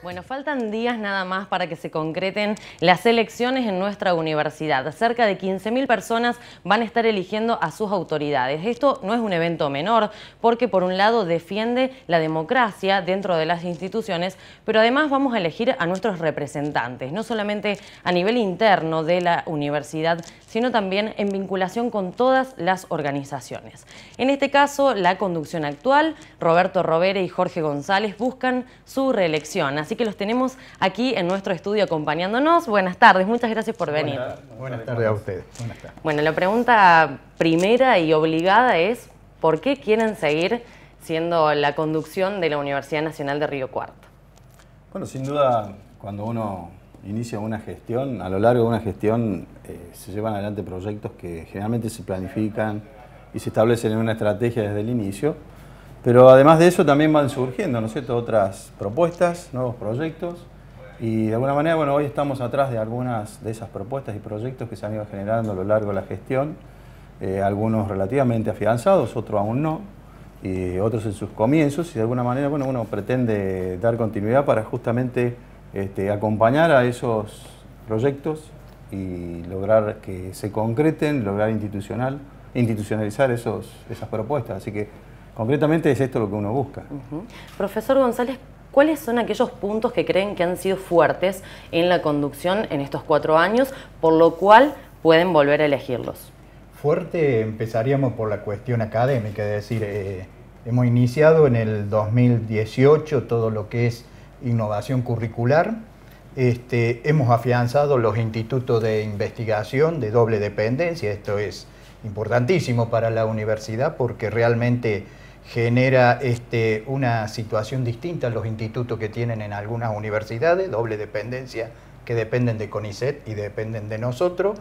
Bueno, faltan días nada más para que se concreten las elecciones en nuestra universidad. Cerca de 15.000 personas van a estar eligiendo a sus autoridades. Esto no es un evento menor porque por un lado defiende la democracia dentro de las instituciones, pero además vamos a elegir a nuestros representantes, no solamente a nivel interno de la universidad, sino también en vinculación con todas las organizaciones. En este caso, la conducción actual, Roberto Robere y Jorge González buscan su reelección. Así que los tenemos aquí en nuestro estudio acompañándonos. Buenas tardes, muchas gracias por venir. Buenas, tardes a ustedes. Bueno, la pregunta primera y obligada es, ¿por qué quieren seguir siendo la conducción de la Universidad Nacional de Río Cuarto? Bueno, sin duda, cuando uno inicia una gestión, a lo largo de una gestión eh, se llevan adelante proyectos que generalmente se planifican y se establecen en una estrategia desde el inicio pero además de eso también van surgiendo, ¿no otras propuestas, nuevos proyectos. Y de alguna manera, bueno, hoy estamos atrás de algunas de esas propuestas y proyectos que se han ido generando a lo largo de la gestión, eh, algunos relativamente afianzados, otros aún no, y otros en sus comienzos, y de alguna manera, bueno, uno pretende dar continuidad para justamente este, acompañar a esos proyectos y lograr que se concreten, lograr institucional, institucionalizar esos, esas propuestas. Así que Concretamente es esto lo que uno busca. Profesor González, ¿cuáles son aquellos puntos que creen que han sido fuertes en la conducción en estos cuatro años, por lo cual pueden volver a elegirlos? Fuerte empezaríamos por la cuestión académica, es decir, eh, hemos iniciado en el 2018 todo lo que es innovación curricular, este, hemos afianzado los institutos de investigación de doble dependencia, esto es importantísimo para la universidad porque realmente genera este, una situación distinta a los institutos que tienen en algunas universidades, doble dependencia, que dependen de CONICET y dependen de nosotros.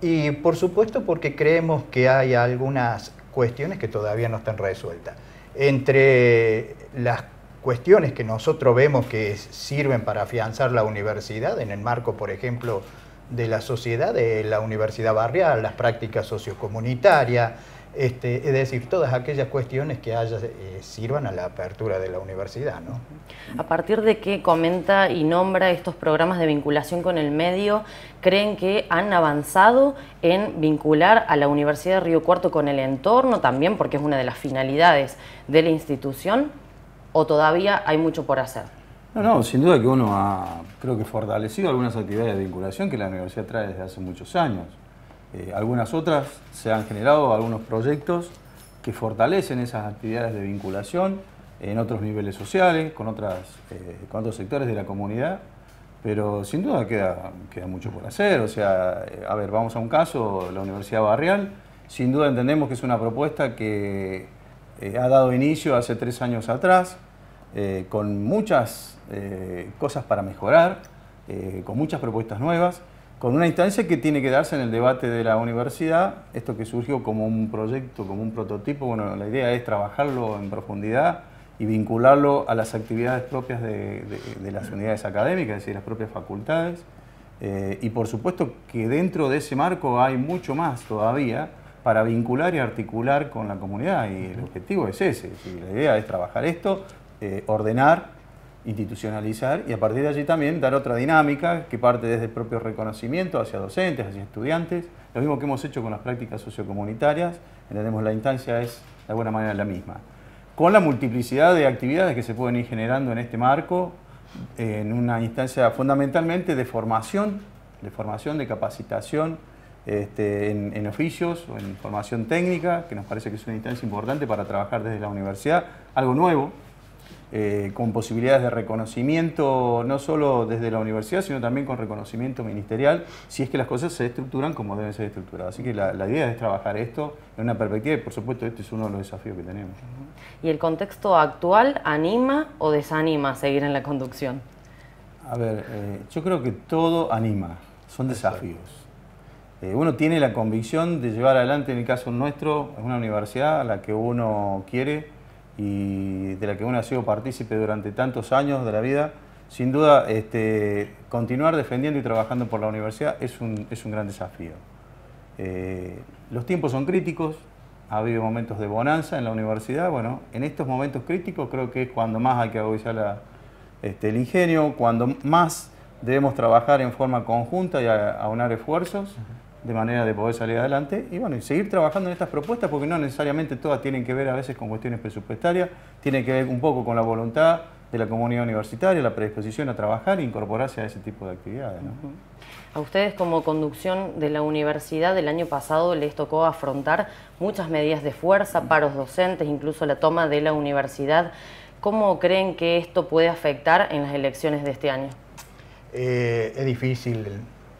Y por supuesto porque creemos que hay algunas cuestiones que todavía no están resueltas. Entre las cuestiones que nosotros vemos que sirven para afianzar la universidad, en el marco, por ejemplo, de la sociedad, de la universidad barrial, las prácticas sociocomunitarias, este, es decir, todas aquellas cuestiones que eh, sirvan a la apertura de la universidad. A partir de qué comenta y nombra estos programas de vinculación con el medio, ¿creen que han avanzado en vincular a la Universidad de Río Cuarto con el entorno también, porque es una de las finalidades de la institución? ¿O todavía hay mucho por hacer? No, no, sin duda que uno ha, creo que, fortalecido algunas actividades de vinculación que la universidad trae desde hace muchos años. Eh, algunas otras se han generado algunos proyectos que fortalecen esas actividades de vinculación en otros niveles sociales, con, otras, eh, otros sectores de la comunidad, pero sin duda queda, mucho por hacer. O sea, eh, a ver, vamos a un caso, la Universidad Barrial, sin duda entendemos que es una propuesta que ha dado inicio hace tres años atrás, con muchas cosas para mejorar, con muchas propuestas nuevas con una instancia que tiene que darse en el debate de la universidad, esto que surgió como un proyecto, como un prototipo, bueno, la idea es trabajarlo en profundidad y vincularlo a las actividades propias de, las unidades académicas, es decir, las propias facultades. Eh, y por supuesto que dentro de ese marco hay mucho más todavía para vincular y articular con la comunidad y el objetivo es ese, la idea es trabajar esto, eh, ordenar institucionalizar y a partir de allí también dar otra dinámica que parte desde el propio reconocimiento hacia docentes, hacia estudiantes, lo mismo que hemos hecho con las prácticas sociocomunitarias, entendemos la instancia es de alguna manera la misma, con la multiplicidad de actividades que se pueden ir generando en este marco, en una instancia fundamentalmente de formación, de formación, de capacitación este, en, en oficios o en formación técnica, que nos parece que es una instancia importante para trabajar desde la universidad, algo nuevo, eh, con posibilidades de reconocimiento, no solo desde la universidad, sino también con reconocimiento ministerial, si es que las cosas se estructuran como deben ser estructuradas. Así que la, idea es trabajar esto en una perspectiva y, por supuesto, este es uno de los desafíos que tenemos. ¿Y el contexto actual anima o desanima a seguir en la conducción? A ver, eh, yo creo que todo anima, son desafíos. Eh, uno tiene la convicción de llevar adelante, en el caso nuestro, una universidad a la que uno quiere, y de la que uno ha sido partícipe durante tantos años de la vida, sin duda este, continuar defendiendo y trabajando por la universidad es un, gran desafío. Eh, los tiempos son críticos, ha habido momentos de bonanza en la universidad, bueno, en estos momentos críticos creo que es cuando más hay que agudizar este, el ingenio, cuando más debemos trabajar en forma conjunta y aunar esfuerzos de manera de poder salir adelante y bueno, y seguir trabajando en estas propuestas porque no necesariamente todas tienen que ver a veces con cuestiones presupuestarias, tienen que ver un poco con la voluntad de la comunidad universitaria, la predisposición a trabajar e incorporarse a ese tipo de actividades. A ustedes como conducción de la universidad del año pasado les tocó afrontar muchas medidas de fuerza, paros docentes, incluso la toma de la universidad. ¿Cómo creen que esto puede afectar en las elecciones de este año? Eh, es difícil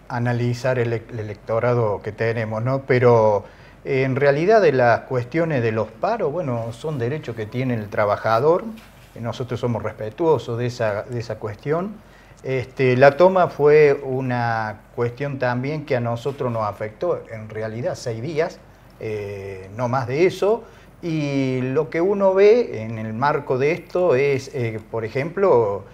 analizar el, electorado que tenemos, ¿no? Pero eh, en realidad de las cuestiones de los paros, bueno, son derechos que tiene el trabajador, nosotros somos respetuosos de esa, de cuestión. Este, la toma fue una cuestión también que a nosotros nos afectó, en realidad seis días, eh, no más de eso, y lo que uno ve en el marco de esto es, eh, por ejemplo,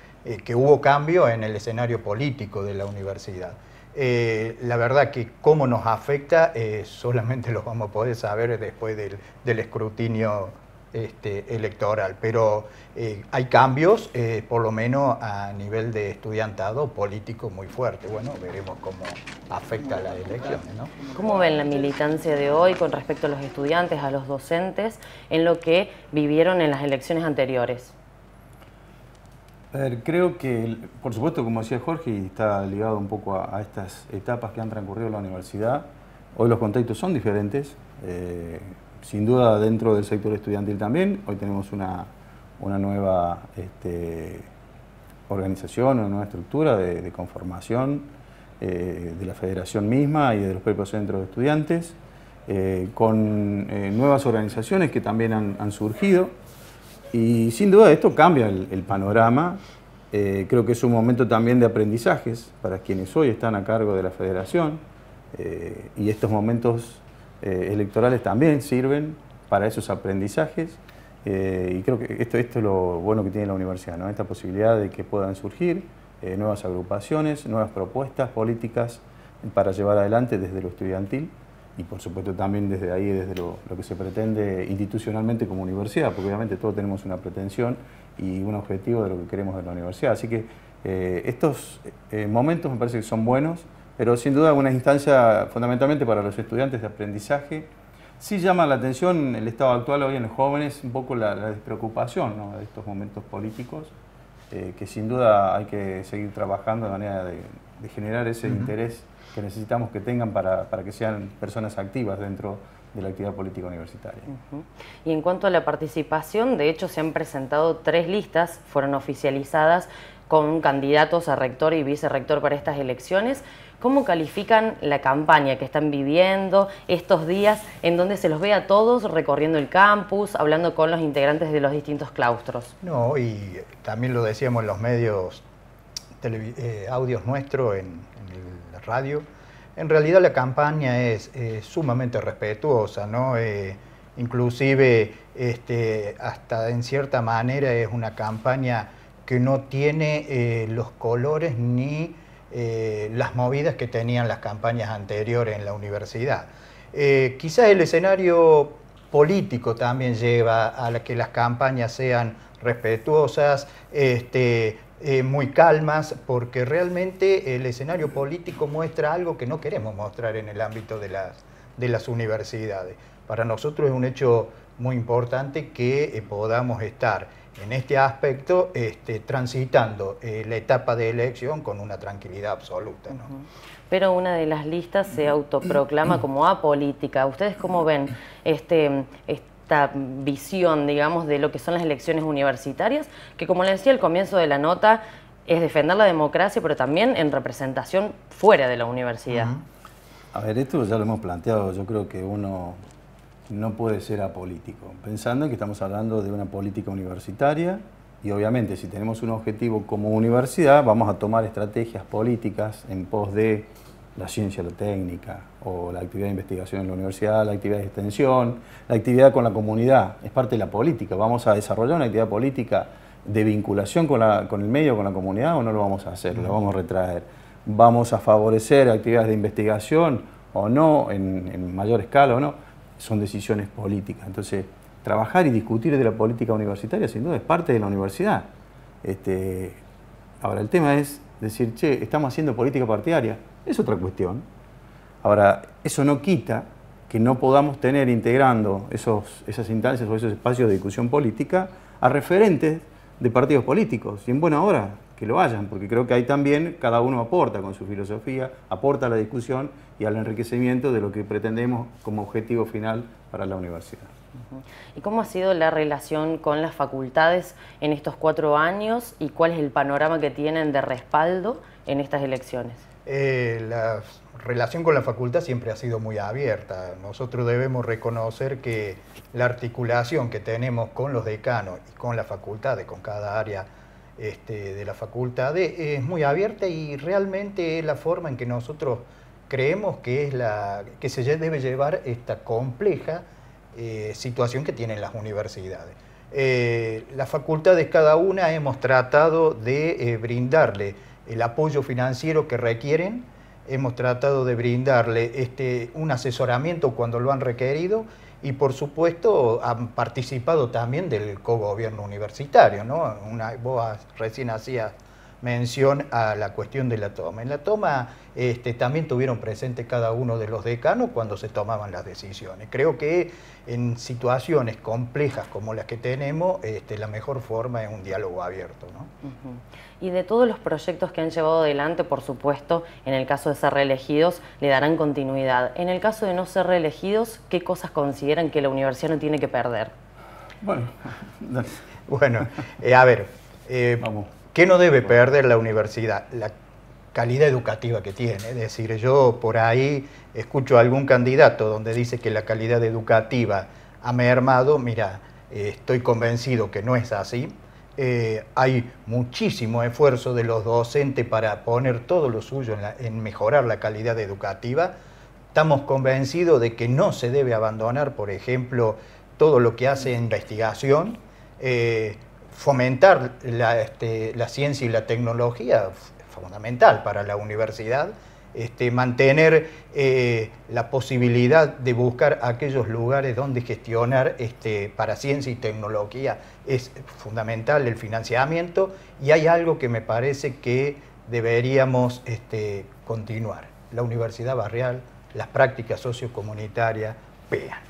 que hubo cambio en el escenario político de la universidad. Eh, la verdad que cómo nos afecta eh, solamente lo vamos a poder saber después del, escrutinio este, electoral, pero eh, hay cambios, por lo menos a nivel de estudiantado político muy fuerte. Bueno, veremos cómo afecta a las elecciones. ¿Cómo ven la militancia de hoy con respecto a los estudiantes, a los docentes, en lo que vivieron en las elecciones anteriores? creo que, por supuesto, como decía Jorge, y está ligado un poco a, estas etapas que han transcurrido en la universidad, hoy los contextos son diferentes, eh, sin duda dentro del sector estudiantil también, hoy tenemos una, nueva este, organización, una nueva estructura de, conformación eh, de la federación misma y de los propios centros de estudiantes, eh, con nuevas organizaciones que también han surgido y sin duda esto cambia el, panorama. Eh, creo que es un momento también de aprendizajes para quienes hoy están a cargo de la federación. Eh, y estos momentos eh, electorales también sirven para esos aprendizajes. y creo que esto, esto es lo bueno que tiene la universidad, ¿no? esta posibilidad de que puedan surgir nuevas agrupaciones, nuevas propuestas políticas para llevar adelante desde lo estudiantil y por supuesto también desde ahí, desde lo, que se pretende institucionalmente como universidad, porque obviamente todos tenemos una pretensión y un objetivo de lo que queremos de la universidad. Así que eh, estos eh, momentos me parece que son buenos, pero sin duda una instancia fundamentalmente para los estudiantes de aprendizaje. Sí llama la atención el estado actual hoy en los jóvenes, un poco la, despreocupación de estos momentos políticos, eh, que sin duda hay que seguir trabajando de manera de, generar ese interés que necesitamos que tengan para, que sean personas activas dentro de la actividad política universitaria. Y en cuanto a la participación, de hecho se han presentado tres listas, fueron oficializadas con candidatos a rector y vicerrector para estas elecciones. ¿Cómo califican la campaña que están viviendo estos días en donde se los ve a todos recorriendo el campus, hablando con los integrantes de los distintos claustros? No, y también lo decíamos en los medios eh, audios nuestros en, la radio. En realidad la campaña es sumamente respetuosa, ¿no? Eh, inclusive este, hasta en cierta manera es una campaña que no tiene eh, los colores ni las movidas que tenían las campañas anteriores en la universidad. quizás el escenario político también lleva a que las campañas sean respetuosas, este, eh, muy calmas, porque realmente el escenario político muestra algo que no queremos mostrar en el ámbito de las, de las universidades. Para nosotros es un hecho muy importante que eh, podamos estar en este aspecto este, transitando eh, la etapa de elección con una tranquilidad absoluta. ¿no? Pero una de las listas se autoproclama como apolítica. ¿Ustedes cómo ven este, este visión, digamos, de lo que son las elecciones universitarias, que como le decía al comienzo de la nota, es defender la democracia, pero también en representación fuera de la universidad. A ver, esto ya lo hemos planteado, yo creo que uno no puede ser apolítico, pensando que estamos hablando de una política universitaria y obviamente si tenemos un objetivo como universidad vamos a tomar estrategias políticas en pos de la ciencia, la técnica, o la actividad de investigación en la universidad, la actividad de extensión, la actividad con la comunidad, es parte de la política. ¿Vamos a desarrollar una actividad política de vinculación con, la, con el medio, con la comunidad, o no lo vamos a hacer, lo vamos a retraer? ¿Vamos a favorecer actividades de investigación o no, en, mayor escala o no? Son decisiones políticas. Entonces, trabajar y discutir de la política universitaria, sin duda, es parte de la universidad. Este, ahora, el tema es decir, che, estamos haciendo política partidaria es otra cuestión. Ahora, eso no quita que no podamos tener integrando esos, esas instancias o esos espacios de discusión política a referentes de partidos políticos. Y en buena hora que lo hayan, porque creo que ahí también cada uno aporta con su filosofía, aporta a la discusión y al enriquecimiento de lo que pretendemos como objetivo final para la universidad. ¿Y cómo ha sido la relación con las facultades en estos cuatro años y cuál es el panorama que tienen de respaldo en estas elecciones? Eh, la relación con la facultad siempre ha sido muy abierta. Nosotros debemos reconocer que la articulación que tenemos con los decanos y con las facultades, con cada área este, de la facultad, eh, es muy abierta y realmente es la forma en que nosotros creemos que que se debe llevar esta compleja eh, situación que tienen las universidades. las facultades cada una hemos tratado de brindarle el apoyo financiero que requieren. Hemos tratado de brindarle este, un asesoramiento cuando lo han requerido y por supuesto han participado también del cogobierno universitario. ¿no? Una, recién mención a la cuestión de la toma. En la toma este, también tuvieron presente cada uno de los decanos cuando se tomaban las decisiones. Creo que en situaciones complejas como las que tenemos, este, la mejor forma es un diálogo abierto. Y de todos los proyectos que han llevado adelante, por supuesto, en el caso de ser reelegidos, le darán continuidad. En el caso de no ser reelegidos, ¿qué cosas consideran que la universidad no tiene que perder? Bueno, bueno eh, a ver. Eh, Vamos ¿Qué no debe perder la universidad? La calidad educativa que tiene. Es decir, yo por ahí escucho a algún candidato donde dice que la calidad educativa ha mermado. Mira, eh, estoy convencido que no es así. Eh, hay muchísimo esfuerzo de los docentes para poner todo lo suyo en, mejorar la calidad educativa. Estamos convencidos de que no se debe abandonar, por ejemplo, todo lo que hace investigación. Eh, fomentar este, la, ciencia y la tecnología, fundamental para la universidad, este, mantener eh, la posibilidad de buscar aquellos lugares donde gestionar este, para ciencia y tecnología es fundamental el financiamiento y hay algo que me parece que deberíamos este, continuar, la universidad barrial, las prácticas sociocomunitarias, PEA.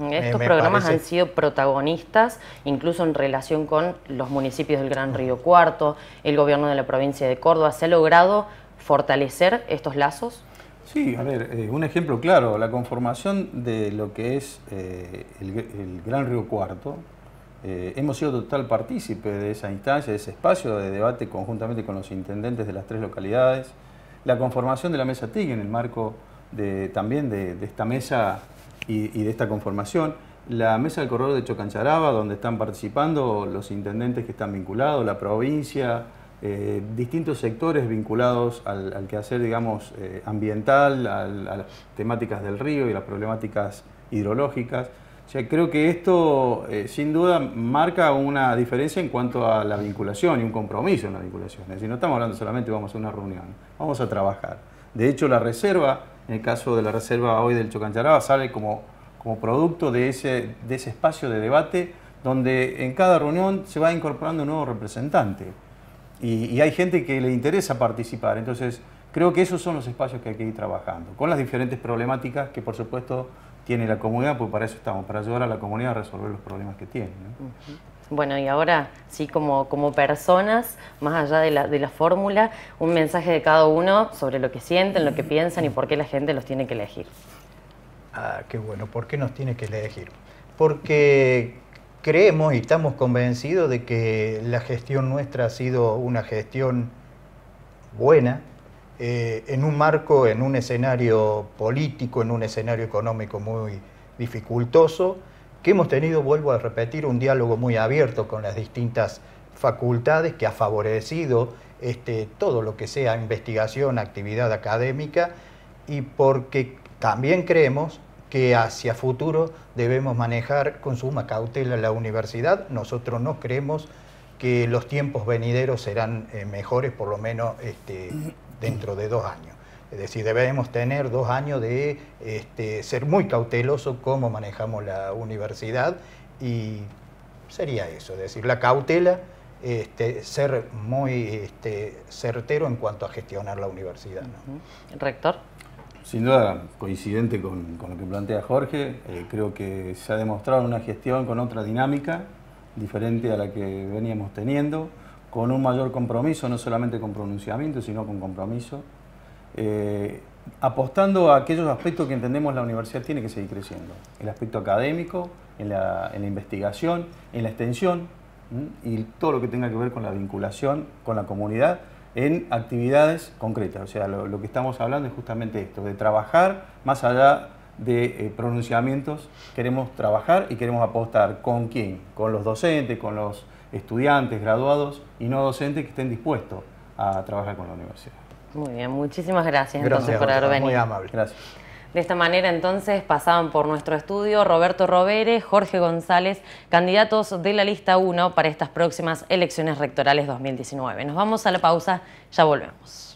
Eh, estos programas han sido protagonistas, incluso en relación con los municipios del Gran Río Cuarto, el gobierno de la provincia de Córdoba. ¿Se ha logrado fortalecer estos lazos? Sí, a ver, eh, un ejemplo claro, la conformación de lo que es eh, el, Gran Río Cuarto, hemos sido total partícipe de esa instancia, de ese espacio de debate conjuntamente con los intendentes de las tres localidades, la conformación de la mesa TIG en el marco de, también de, de esta mesa y, de esta conformación la mesa del corredor de Chocancharaba, donde están participando los intendentes que están vinculados, la provincia, eh, distintos sectores vinculados al, quehacer, digamos, eh, ambiental, a las temáticas del río y las problemáticas hidrológicas. O creo que esto, eh, sin duda, marca una diferencia en cuanto a la vinculación y un compromiso en la vinculación. Es decir, no estamos hablando solamente vamos a una reunión, vamos a trabajar. De hecho, la reserva en el caso de la reserva hoy del Chocancharaba, sale como, como producto de ese, de ese espacio de debate donde en cada reunión se va incorporando un nuevo representante y, hay gente que le interesa participar. Entonces, creo que esos son los espacios que hay que ir trabajando, con las diferentes problemáticas que, por supuesto, tiene la comunidad, pues para eso estamos, para ayudar a la comunidad a resolver los problemas que tiene. Bueno, y ahora, sí, como, personas, más allá de la, fórmula, un mensaje de cada uno sobre lo que sienten, lo que piensan y por qué la gente los tiene que elegir. Ah, qué bueno, ¿por qué nos tiene que elegir? Porque creemos y estamos convencidos de que la gestión nuestra ha sido una gestión buena, eh, en un marco, en un escenario político, en un escenario económico muy dificultoso, que hemos tenido, vuelvo a repetir, un diálogo muy abierto con las distintas facultades que ha favorecido este, todo lo que sea investigación, actividad académica y porque también creemos que hacia futuro debemos manejar con suma cautela la universidad. Nosotros no creemos que los tiempos venideros serán eh, mejores, por lo menos este, dentro de dos años. Es decir, debemos tener dos años de este, ser muy cautelosos cómo manejamos la universidad y sería eso, es decir, la cautela, este, ser muy este, certero en cuanto a gestionar la universidad. Rector. Sin duda, coincidente con, lo que plantea Jorge, eh, creo que se ha demostrado una gestión con otra dinámica, diferente a la que veníamos teniendo, con un mayor compromiso, no solamente con pronunciamiento, sino con compromiso eh, apostando a aquellos aspectos que entendemos la universidad tiene que seguir creciendo. El aspecto académico, en la, investigación, en la extensión y todo lo que tenga que ver con la vinculación con la comunidad en actividades concretas. O sea, lo, que estamos hablando es justamente esto, de trabajar más allá de eh, pronunciamientos, queremos trabajar y queremos apostar con quién, con los docentes, con los estudiantes, graduados y no docentes que estén dispuestos a trabajar con la universidad. Muy bien, muchísimas gracias, entonces por haber venido. Muy amable. Gracias. De esta manera entonces pasaban por nuestro estudio Roberto Roberes, Jorge González, candidatos de la lista 1 para estas próximas elecciones rectorales 2019. Nos vamos a la pausa, ya volvemos.